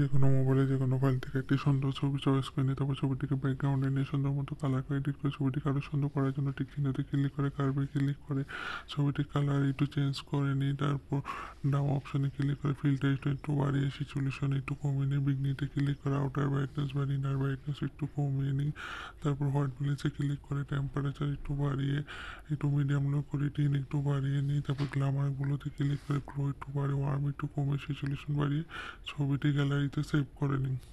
যে কোনো মোবাইলে যে কোনো ফাইল থেকে একটি সুন্দর ছবি চয়েস করে নিতে হবে ছবিটিকে ব্যাকগ্রাউন্ডে নিয়ে সুন্দর মতো কালার করে এডিট করে ছবিটিকে আরো সুন্দর করার জন্য টিক চিহ্নতে ক্লিক করে কার্ভে ক্লিক করে ছবিটির কালার একটু চেঞ্জ করে নিই তারপর ডাম অপশনে ক্লিক করে ফিল্টার একটু একটু বাড়িয়ে সিচুয়েশন একটু কমিয়ে নিই বিগনিতে ক্লিক করে আউটার ব্রাইটনেস বা ইনার ব্রাইটনেস একটু কমিয়ে নিই তারপর হোয়াইট ব্যালেন্সে ক্লিক করে টেম্পারেচার একটু বাড়িয়ে একটু মিডিয়াম লো করে টিন একটু বাড়িয়ে নিই তারপর গ্লামারগুলোতে ক্লিক করে গ্লো একটু বাড়িয়ে ওয়ার্ম একটু কমে সিচুয়েশন বাড়িয়ে ছবিটি গ্যালারি por link.